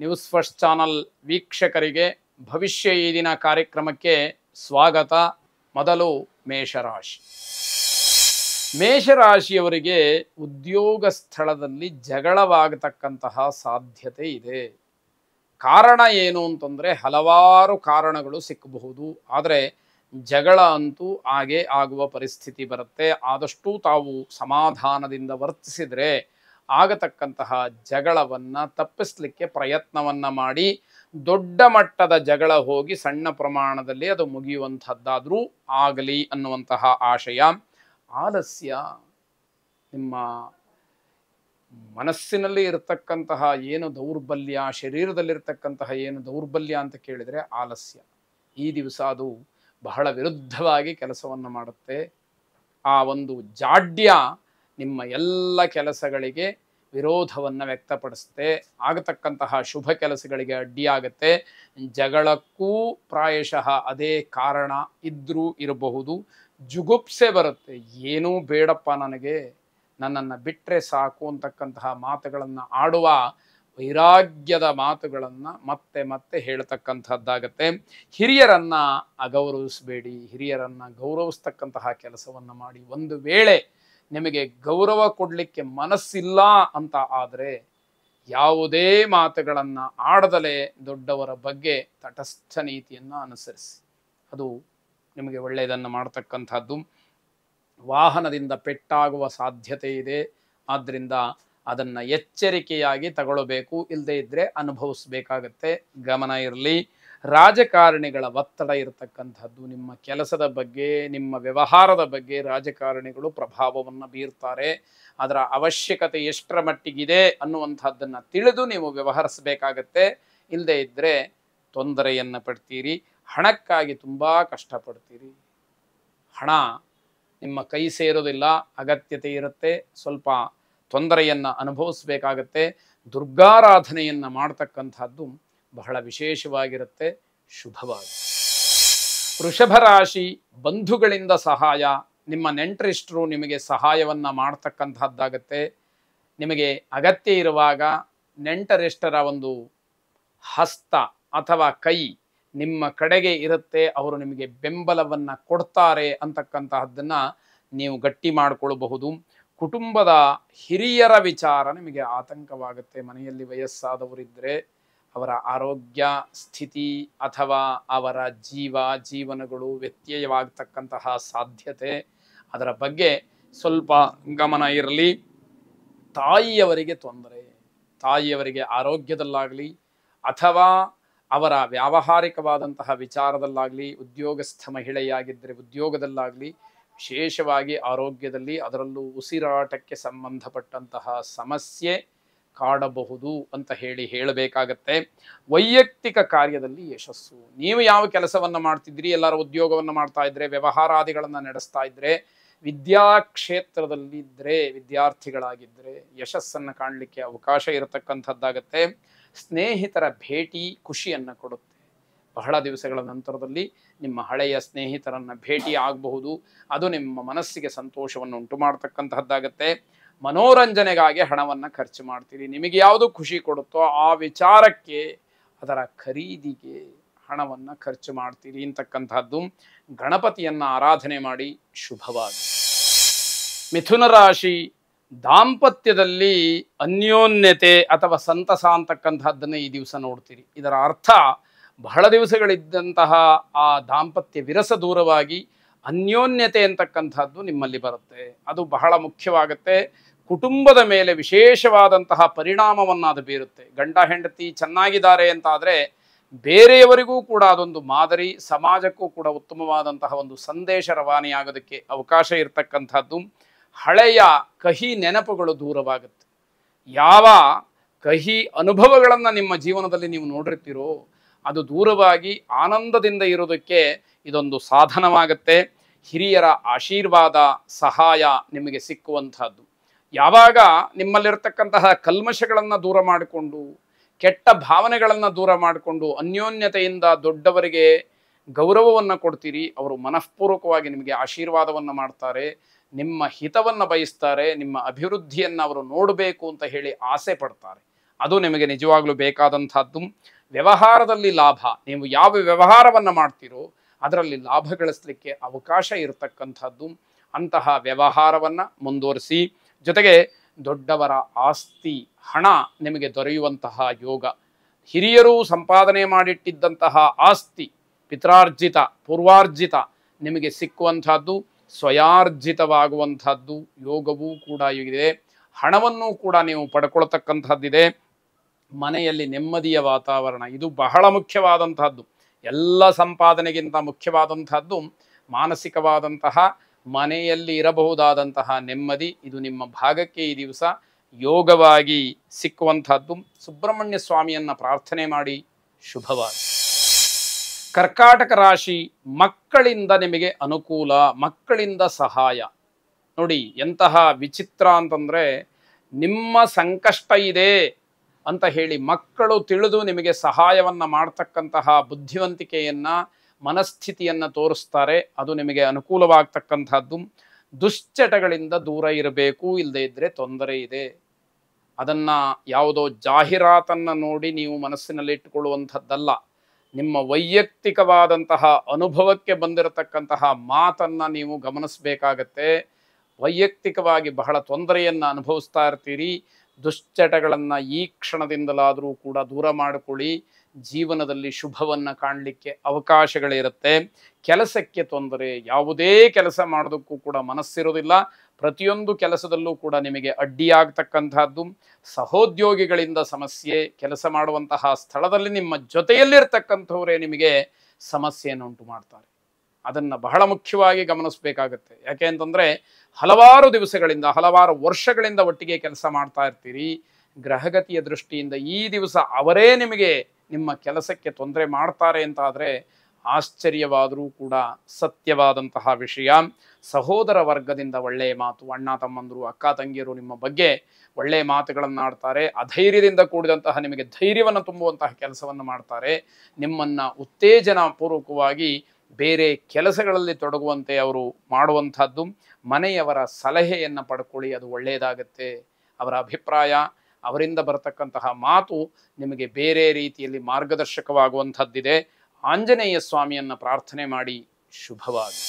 news first channel ವೀಕ್ಷಕರಿಗೆ ಭವಿಷ್ಯ ಈ ದಿನ ಕಾರ್ಯಕ್ರಮಕ್ಕೆ ಸ್ವಾಗತ ಮೊದಲು ಮೇಷರಾಶಿ ಮೇಷರಾಶಿಯವರಿಗೆ ಉದ್ಯೋಗ ಸ್ಥಳದಲ್ಲಿ ಜಗಳವಾಗತಕ್ಕಂತಹ ಸಾಧ್ಯತೆ ಇದೆ ಕಾರಣ ಏನು ಅಂತಂದರೆ ಹಲವಾರು ಕಾರಣಗಳು ಸಿಕ್ಕಬಹುದು ಆದರೆ ಜಗಳ ಅಂತೂ ಹಾಗೆ ಆಗುವ ಪರಿಸ್ಥಿತಿ ಬರುತ್ತೆ ಆದಷ್ಟು ತಾವು ಸಮಾಧಾನದಿಂದ ವರ್ತಿಸಿದರೆ ಆಗತಕ್ಕಂತಹ ಜಗಳವನ್ನು ತಪ್ಪಿಸಲಿಕ್ಕೆ ಪ್ರಯತ್ನವನ್ನು ಮಾಡಿ ದೊಡ್ಡ ಮಟ್ಟದ ಜಗಳ ಹೋಗಿ ಸಣ್ಣ ಪ್ರಮಾಣದಲ್ಲಿ ಅದು ಮುಗಿಯುವಂಥದ್ದಾದರೂ ಆಗಲಿ ಅನ್ನುವಂತಹ ಆಶಯ ಆಲಸ್ಯ ನಿಮ್ಮ ಮನಸ್ಸಿನಲ್ಲಿ ಇರತಕ್ಕಂತಹ ಏನು ದೌರ್ಬಲ್ಯ ಶರೀರದಲ್ಲಿರ್ತಕ್ಕಂತಹ ಏನು ದೌರ್ಬಲ್ಯ ಅಂತ ಕೇಳಿದರೆ ಆಲಸ್ಯ ಈ ದಿವಸ ಅದು ಬಹಳ ವಿರುದ್ಧವಾಗಿ ಕೆಲಸವನ್ನು ಮಾಡುತ್ತೆ ಆ ಒಂದು ಜಾಡ್ಯ ನಿಮ್ಮ ಎಲ್ಲ ಕೆಲಸಗಳಿಗೆ ವಿರೋಧವನ್ನು ವ್ಯಕ್ತಪಡಿಸುತ್ತೆ ಆಗತಕ್ಕಂತಹ ಶುಭ ಕೆಲಸಗಳಿಗೆ ಅಡ್ಡಿಯಾಗುತ್ತೆ ಜಗಳಕ್ಕೂ ಪ್ರಾಯಶಃ ಅದೇ ಕಾರಣ ಇದ್ದರೂ ಇರಬಹುದು ಜುಗುಪ್ಸೆ ಬರುತ್ತೆ ಏನೂ ಬೇಡಪ್ಪ ನನಗೆ ನನ್ನನ್ನು ಬಿಟ್ಟರೆ ಸಾಕು ಅಂತಕ್ಕಂತಹ ಮಾತುಗಳನ್ನು ಆಡುವ ವೈರಾಗ್ಯದ ಮಾತುಗಳನ್ನು ಮತ್ತೆ ಮತ್ತೆ ಹೇಳ್ತಕ್ಕಂಥದ್ದಾಗತ್ತೆ ಹಿರಿಯರನ್ನು ಅಗೌರವಿಸಬೇಡಿ ಹಿರಿಯರನ್ನು ಗೌರವಿಸ್ತಕ್ಕಂತಹ ಕೆಲಸವನ್ನು ಮಾಡಿ ಒಂದು ವೇಳೆ ನಿಮಗೆ ಗೌರವ ಕೊಡಲಿಕ್ಕೆ ಮನಸ್ಸಿಲ್ಲ ಅಂತ ಆದರೆ ಯಾವುದೇ ಮಾತುಗಳನ್ನು ಆಡದಲೇ ದೊಡ್ಡವರ ಬಗ್ಗೆ ತಟಸ್ಥ ನೀತಿಯನ್ನು ಅನುಸರಿಸಿ ಅದು ನಿಮಗೆ ಒಳ್ಳೆಯದನ್ನು ಮಾಡತಕ್ಕಂಥದ್ದು ವಾಹನದಿಂದ ಪೆಟ್ಟಾಗುವ ಸಾಧ್ಯತೆ ಇದೆ ಆದ್ದರಿಂದ ಅದನ್ನು ಎಚ್ಚರಿಕೆಯಾಗಿ ತಗೊಳ್ಬೇಕು ಇಲ್ಲದೇ ಇದ್ದರೆ ಅನುಭವಿಸ್ಬೇಕಾಗತ್ತೆ ಗಮನ ಇರಲಿ ರಾಜಕಾರಣಿಗಳ ಒತ್ತಡ ಇರತಕ್ಕಂಥದ್ದು ನಿಮ್ಮ ಕೆಲಸದ ಬಗ್ಗೆ ನಿಮ್ಮ ವ್ಯವಹಾರದ ಬಗ್ಗೆ ರಾಜಕಾರಣಿಗಳು ಪ್ರಭಾವವನ್ನು ಬೀರ್ತಾರೆ ಅದರ ಅವಶ್ಯಕತೆ ಎಷ್ಟರ ಮಟ್ಟಿಗಿದೆ ಅನ್ನುವಂಥದ್ದನ್ನು ತಿಳಿದು ನೀವು ವ್ಯವಹರಿಸಬೇಕಾಗತ್ತೆ ಇಲ್ಲದೇ ಇದ್ದರೆ ತೊಂದರೆಯನ್ನು ಪಡ್ತೀರಿ ಹಣಕ್ಕಾಗಿ ತುಂಬ ಕಷ್ಟಪಡ್ತೀರಿ ಹಣ ನಿಮ್ಮ ಕೈ ಸೇರೋದಿಲ್ಲ ಅಗತ್ಯತೆ ಇರುತ್ತೆ ಸ್ವಲ್ಪ ತೊಂದರೆಯನ್ನು ಅನುಭವಿಸಬೇಕಾಗತ್ತೆ ದುರ್ಗಾರಾಧನೆಯನ್ನು ಮಾಡ್ತಕ್ಕಂಥದ್ದು ಬಹಳ ವಿಶೇಷವಾಗಿರುತ್ತೆ ಶುಭವಾಗಿ ವೃಷಭ ರಾಶಿ ಬಂಧುಗಳಿಂದ ಸಹಾಯ ನಿಮ್ಮ ನೆಂಟರಿಷ್ಟರು ನಿಮಗೆ ಸಹಾಯವನ್ನು ಮಾಡ್ತಕ್ಕಂಥದ್ದಾಗತ್ತೆ ನಿಮಗೆ ಅಗತ್ಯ ಇರುವಾಗ ನೆಂಟರಿಷ್ಟರ ಒಂದು ಹಸ್ತ ಅಥವಾ ಕೈ ನಿಮ್ಮ ಕಡೆಗೆ ಇರುತ್ತೆ ಅವರು ನಿಮಗೆ ಬೆಂಬಲವನ್ನು ಕೊಡ್ತಾರೆ ಅಂತಕ್ಕಂತಹದ್ದನ್ನು ನೀವು ಗಟ್ಟಿ ಮಾಡಿಕೊಳ್ಳಬಹುದು ಕುಟುಂಬದ ಹಿರಿಯರ ವಿಚಾರ ನಿಮಗೆ ಆತಂಕವಾಗುತ್ತೆ ಮನೆಯಲ್ಲಿ ವಯಸ್ಸಾದವರಿದ್ದರೆ ಅವರ ಆರೋಗ್ಯ ಸ್ಥಿತಿ ಅಥವಾ ಅವರ ಜೀವ ಜೀವನಗಳು ವ್ಯತ್ಯಯವಾಗತಕ್ಕಂತಹ ಸಾಧ್ಯತೆ ಅದರ ಬಗ್ಗೆ ಸ್ವಲ್ಪ ಗಮನ ಇರಲಿ ತಾಯಿಯವರಿಗೆ ತೊಂದರೆ ತಾಯಿಯವರಿಗೆ ಆರೋಗ್ಯದಲ್ಲಾಗಲಿ ಅಥವಾ ಅವರ ವ್ಯಾವಹಾರಿಕವಾದಂತಹ ವಿಚಾರದಲ್ಲಾಗಲಿ ಉದ್ಯೋಗಸ್ಥ ಮಹಿಳೆಯಾಗಿದ್ದರೆ ಉದ್ಯೋಗದಲ್ಲಾಗಲಿ ವಿಶೇಷವಾಗಿ ಆರೋಗ್ಯದಲ್ಲಿ ಅದರಲ್ಲೂ ಉಸಿರಾಟಕ್ಕೆ ಸಂಬಂಧಪಟ್ಟಂತಹ ಸಮಸ್ಯೆ ಕಾಡಬಹುದು ಅಂತ ಹೇಳಿ ಹೇಳಬೇಕಾಗತ್ತೆ ವೈಯಕ್ತಿಕ ಕಾರ್ಯದಲ್ಲಿ ಯಶಸ್ಸು ನೀವು ಯಾವ ಕೆಲಸವನ್ನು ಮಾಡ್ತಿದ್ರಿ ಎಲ್ಲರ ಉದ್ಯೋಗವನ್ನು ಮಾಡ್ತಾ ಇದ್ರೆ ವ್ಯವಹಾರಾದಿಗಳನ್ನು ನಡೆಸ್ತಾ ಇದ್ರೆ ವಿದ್ಯಾಕ್ಷೇತ್ರದಲ್ಲಿದ್ದರೆ ವಿದ್ಯಾರ್ಥಿಗಳಾಗಿದ್ದರೆ ಯಶಸ್ಸನ್ನು ಕಾಣಲಿಕ್ಕೆ ಅವಕಾಶ ಇರತಕ್ಕಂಥದ್ದಾಗತ್ತೆ ಸ್ನೇಹಿತರ ಭೇಟಿ ಖುಷಿಯನ್ನು ಕೊಡುತ್ತೆ ಬಹಳ ದಿವಸಗಳ ನಂತರದಲ್ಲಿ ನಿಮ್ಮ ಹಳೆಯ ಸ್ನೇಹಿತರನ್ನು ಭೇಟಿ ಆಗಬಹುದು ಅದು ನಿಮ್ಮ ಮನಸ್ಸಿಗೆ ಸಂತೋಷವನ್ನು ಉಂಟು ಮಾಡತಕ್ಕಂತಹದ್ದಾಗತ್ತೆ ಮನೋರಂಜನೆಗಾಗಿ ಹಣವನ್ನು ಖರ್ಚು ಮಾಡ್ತೀರಿ ನಿಮಗೆ ಯಾವುದು ಖುಷಿ ಕೊಡುತ್ತೋ ಆ ವಿಚಾರಕ್ಕೆ ಅದರ ಖರೀದಿಗೆ ಹಣವನ್ನು ಖರ್ಚು ಮಾಡ್ತೀರಿ ಅಂತಕ್ಕಂಥದ್ದು ಗಣಪತಿಯನ್ನು ಆರಾಧನೆ ಮಾಡಿ ಶುಭವಾಗಿ ಮಿಥುನ ರಾಶಿ ದಾಂಪತ್ಯದಲ್ಲಿ ಅನ್ಯೋನ್ಯತೆ ಅಥವಾ ಸಂತಸ ಅಂತಕ್ಕಂಥದ್ದನ್ನು ಈ ದಿವಸ ನೋಡ್ತೀರಿ ಇದರ ಅರ್ಥ ಬಹಳ ದಿವಸಗಳಿದ್ದಂತಹ ಆ ದಾಂಪತ್ಯ ವಿರಸ ದೂರವಾಗಿ ಅನ್ಯೋನ್ಯತೆ ಅಂತಕ್ಕಂಥದ್ದು ನಿಮ್ಮಲ್ಲಿ ಬರುತ್ತೆ ಅದು ಬಹಳ ಮುಖ್ಯವಾಗುತ್ತೆ ಕುಟುಂಬದ ಮೇಲೆ ವಿಶೇಷವಾದಂತಹ ಪರಿಣಾಮವನ್ನು ಅದು ಬೀರುತ್ತೆ ಗಂಡ ಹೆಂಡತಿ ಚೆನ್ನಾಗಿದ್ದಾರೆ ಅಂತಾದರೆ ಬೇರೆಯವರಿಗೂ ಕೂಡ ಅದೊಂದು ಮಾದರಿ ಸಮಾಜಕ್ಕೂ ಕೂಡ ಉತ್ತಮವಾದಂತಹ ಒಂದು ಸಂದೇಶ ರವಾನೆಯಾಗೋದಕ್ಕೆ ಅವಕಾಶ ಇರತಕ್ಕಂಥದ್ದು ಹಳೆಯ ಕಹಿ ನೆನಪುಗಳು ದೂರವಾಗುತ್ತೆ ಯಾವ ಕಹಿ ಅನುಭವಗಳನ್ನು ನಿಮ್ಮ ಜೀವನದಲ್ಲಿ ನೀವು ನೋಡಿರ್ತೀರೋ ಅದು ದೂರವಾಗಿ ಆನಂದದಿಂದ ಇರೋದಕ್ಕೆ ಇದೊಂದು ಸಾಧನವಾಗುತ್ತೆ ಹಿರಿಯರ ಆಶೀರ್ವಾದ ಸಹಾಯ ನಿಮಗೆ ಸಿಕ್ಕುವಂಥದ್ದು ಯಾವಾಗ ನಿಮ್ಮಲ್ಲಿರತಕ್ಕಂತಹ ಕಲ್ಮಶಗಳನ್ನು ದೂರ ಮಾಡಿಕೊಂಡು ಕೆಟ್ಟ ಭಾವನೆಗಳನ್ನು ದೂರ ಮಾಡಿಕೊಂಡು ಅನ್ಯೋನ್ಯತೆಯಿಂದ ದೊಡ್ಡವರಿಗೆ ಗೌರವವನ್ನು ಕೊಡ್ತೀರಿ ಅವರು ಮನಃಪೂರ್ವಕವಾಗಿ ನಿಮಗೆ ಆಶೀರ್ವಾದವನ್ನು ಮಾಡ್ತಾರೆ ನಿಮ್ಮ ಹಿತವನ್ನು ಬಯಸ್ತಾರೆ ನಿಮ್ಮ ಅಭಿವೃದ್ಧಿಯನ್ನು ಅವರು ನೋಡಬೇಕು ಅಂತ ಹೇಳಿ ಆಸೆ ಪಡ್ತಾರೆ ಅದು ನಿಮಗೆ ನಿಜವಾಗಲೂ ಬೇಕಾದಂಥದ್ದು ವ್ಯವಹಾರದಲ್ಲಿ ಲಾಭ ನೀವು ಯಾವ ವ್ಯವಹಾರವನ್ನು ಮಾಡ್ತೀರೋ ಅದರಲ್ಲಿ ಲಾಭ ಗಳಿಸಲಿಕ್ಕೆ ಅವಕಾಶ ಇರತಕ್ಕಂಥದ್ದು ಅಂತಹ ವ್ಯವಹಾರವನ್ನು ಮುಂದುವರಿಸಿ ಜೊತೆಗೆ ದೊಡ್ಡವರ ಆಸ್ತಿ ಹಣ ನಿಮಗೆ ದೊರೆಯುವಂತಹ ಯೋಗ ಹಿರಿಯರು ಸಂಪಾದನೆ ಮಾಡಿಟ್ಟಿದ್ದಂತಹ ಆಸ್ತಿ ಪಿತ್ರಾರ್ಜಿತ ಪೂರ್ವಾರ್ಜಿತ ನಿಮಗೆ ಸಿಕ್ಕುವಂಥದ್ದು ಸ್ವಯಾರ್ಜಿತವಾಗುವಂಥದ್ದು ಯೋಗವೂ ಕೂಡ ಇದೆ ಹಣವನ್ನು ಕೂಡ ನೀವು ಪಡ್ಕೊಳ್ತಕ್ಕಂಥದ್ದಿದೆ ಮನೆಯಲ್ಲಿ ನೆಮ್ಮದಿಯ ವಾತಾವರಣ ಇದು ಬಹಳ ಮುಖ್ಯವಾದಂತಹದ್ದು ಎಲ್ಲ ಸಂಪಾದನೆಗಿಂತ ಮುಖ್ಯವಾದಂತಹದ್ದು ಮಾನಸಿಕವಾದಂತಹ ಮನೆಯಲ್ಲಿ ಇರಬಹುದಾದಂತಹ ನೆಮ್ಮದಿ ಇದು ನಿಮ್ಮ ಭಾಗಕ್ಕೆ ಈ ದಿವಸ ಯೋಗವಾಗಿ ಸಿಕ್ಕುವಂತಹದ್ದು ಸುಬ್ರಹ್ಮಣ್ಯ ಸ್ವಾಮಿಯನ್ನು ಪ್ರಾರ್ಥನೆ ಮಾಡಿ ಶುಭವಾಗಿ ಕರ್ಕಾಟಕ ರಾಶಿ ಮಕ್ಕಳಿಂದ ನಿಮಗೆ ಅನುಕೂಲ ಮಕ್ಕಳಿಂದ ಸಹಾಯ ನೋಡಿ ಎಂತಹ ವಿಚಿತ್ರ ಅಂತಂದರೆ ನಿಮ್ಮ ಸಂಕಷ್ಟ ಇದೆ ಅಂತ ಹೇಳಿ ಮಕ್ಕಳು ತಿಳಿದು ನಿಮಗೆ ಸಹಾಯವನ್ನು ಮಾಡ್ತಕ್ಕಂತಹ ಬುದ್ಧಿವಂತಿಕೆಯನ್ನು ಮನಸ್ಥಿತಿಯನ್ನು ತೋರಿಸ್ತಾರೆ ಅದು ನಿಮಗೆ ಅನುಕೂಲವಾಗ್ತಕ್ಕಂಥದ್ದು ದುಶ್ಚಟಗಳಿಂದ ದೂರ ಇರಬೇಕು ಇಲ್ಲದೇ ಇದ್ದರೆ ತೊಂದರೆ ಇದೆ ಅದನ್ನು ಯಾವುದೋ ಜಾಹೀರಾತನ್ನು ನೋಡಿ ನೀವು ಮನಸ್ಸಿನಲ್ಲಿ ಇಟ್ಟುಕೊಳ್ಳುವಂಥದ್ದಲ್ಲ ನಿಮ್ಮ ವೈಯಕ್ತಿಕವಾದಂತಹ ಅನುಭವಕ್ಕೆ ಬಂದಿರತಕ್ಕಂತಹ ಮಾತನ್ನು ನೀವು ಗಮನಿಸಬೇಕಾಗತ್ತೆ ವೈಯಕ್ತಿಕವಾಗಿ ಬಹಳ ತೊಂದರೆಯನ್ನು ಅನುಭವಿಸ್ತಾ ಇರ್ತೀರಿ ದುಶ್ಚಟಗಳನ್ನು ಈ ಕ್ಷಣದಿಂದಲಾದರೂ ಕೂಡ ದೂರ ಮಾಡಿಕೊಳ್ಳಿ ಜೀವನದಲ್ಲಿ ಶುಭವನ್ನು ಕಾಣಲಿಕ್ಕೆ ಅವಕಾಶಗಳಿರುತ್ತೆ ಕೆಲಸಕ್ಕೆ ತೊಂದರೆ ಯಾವುದೇ ಕೆಲಸ ಮಾಡೋದಕ್ಕೂ ಕೂಡ ಮನಸ್ಸಿರೋದಿಲ್ಲ ಪ್ರತಿಯೊಂದು ಕೆಲಸದಲ್ಲೂ ಕೂಡ ನಿಮಗೆ ಅಡ್ಡಿಯಾಗತಕ್ಕಂತಹದ್ದು ಸಹೋದ್ಯೋಗಿಗಳಿಂದ ಸಮಸ್ಯೆ ಕೆಲಸ ಮಾಡುವಂತಹ ಸ್ಥಳದಲ್ಲಿ ನಿಮ್ಮ ಜೊತೆಯಲ್ಲಿರ್ತಕ್ಕಂಥವರೇ ನಿಮಗೆ ಸಮಸ್ಯೆಯನ್ನು ಉಂಟು ಮಾಡ್ತಾರೆ ಅದನ್ನು ಬಹಳ ಮುಖ್ಯವಾಗಿ ಗಮನಿಸಬೇಕಾಗತ್ತೆ ಯಾಕೆ ಅಂತಂದರೆ ಹಲವಾರು ದಿವಸಗಳಿಂದ ಹಲವಾರು ವರ್ಷಗಳಿಂದ ಒಟ್ಟಿಗೆ ಕೆಲಸ ಮಾಡ್ತಾ ಇರ್ತೀರಿ ಗ್ರಹಗತಿಯ ದೃಷ್ಟಿಯಿಂದ ಈ ದಿವಸ ಅವರೇ ನಿಮಗೆ ನಿಮ್ಮ ಕೆಲಸಕ್ಕೆ ತೊಂದರೆ ಮಾಡ್ತಾರೆ ಅಂತಾದರೆ ಆಶ್ಚರ್ಯವಾದರೂ ಕೂಡ ಸತ್ಯವಾದಂತಹ ವಿಷಯ ಸಹೋದರ ವರ್ಗದಿಂದ ಒಳ್ಳೆಯ ಮಾತು ಅಣ್ಣ ತಮ್ಮಂದರು ಅಕ್ಕ ತಂಗಿಯರು ನಿಮ್ಮ ಬಗ್ಗೆ ಒಳ್ಳೆಯ ಮಾತುಗಳನ್ನು ಆಡ್ತಾರೆ ಅಧೈರ್ಯದಿಂದ ಕೂಡಿದಂತಹ ನಿಮಗೆ ಧೈರ್ಯವನ್ನು ತುಂಬುವಂತಹ ಕೆಲಸವನ್ನು ಮಾಡ್ತಾರೆ ನಿಮ್ಮನ್ನು ಪೂರ್ವಕವಾಗಿ ಬೇರೆ ಕೆಲಸಗಳಲ್ಲಿ ತೊಡಗುವಂತೆ ಅವರು ಮಾಡುವಂಥದ್ದು ಮನೆಯವರ ಸಲಹೆಯನ್ನು ಪಡ್ಕೊಳ್ಳಿ ಅದು ಒಳ್ಳೆಯದಾಗತ್ತೆ ಅವರ ಅಭಿಪ್ರಾಯ ಅವರಿಂದ ಬರತಕ್ಕಂತಹ ಮಾತು ನಿಮಗೆ ಬೇರೆ ರೀತಿಯಲ್ಲಿ ಮಾರ್ಗದರ್ಶಕವಾಗುವಂಥದ್ದಿದೆ ಆಂಜನೇಯ ಸ್ವಾಮಿಯನ್ನು ಪ್ರಾರ್ಥನೆ ಮಾಡಿ ಶುಭವಾಗಿ